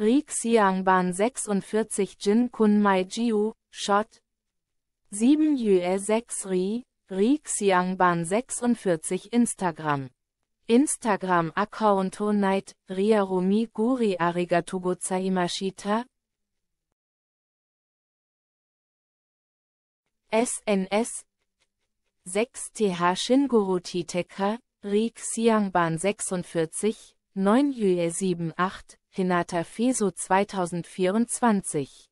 Rixiangban 46 Jin Kun Mai Jiu, Shot 7 Yue 6 Ri, Rixiangban 46 Instagram Instagram-Account Night Riarumi Guri Arigato Gozaimashita SNS 6TH Shinguru Titeka, Rik Xiangban 46, 9 Yue 78 Hinata Feso 2024